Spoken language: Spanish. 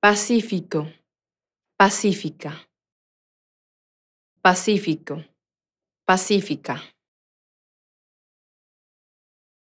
Pacífico, pacífica. Pacífico, pacífica.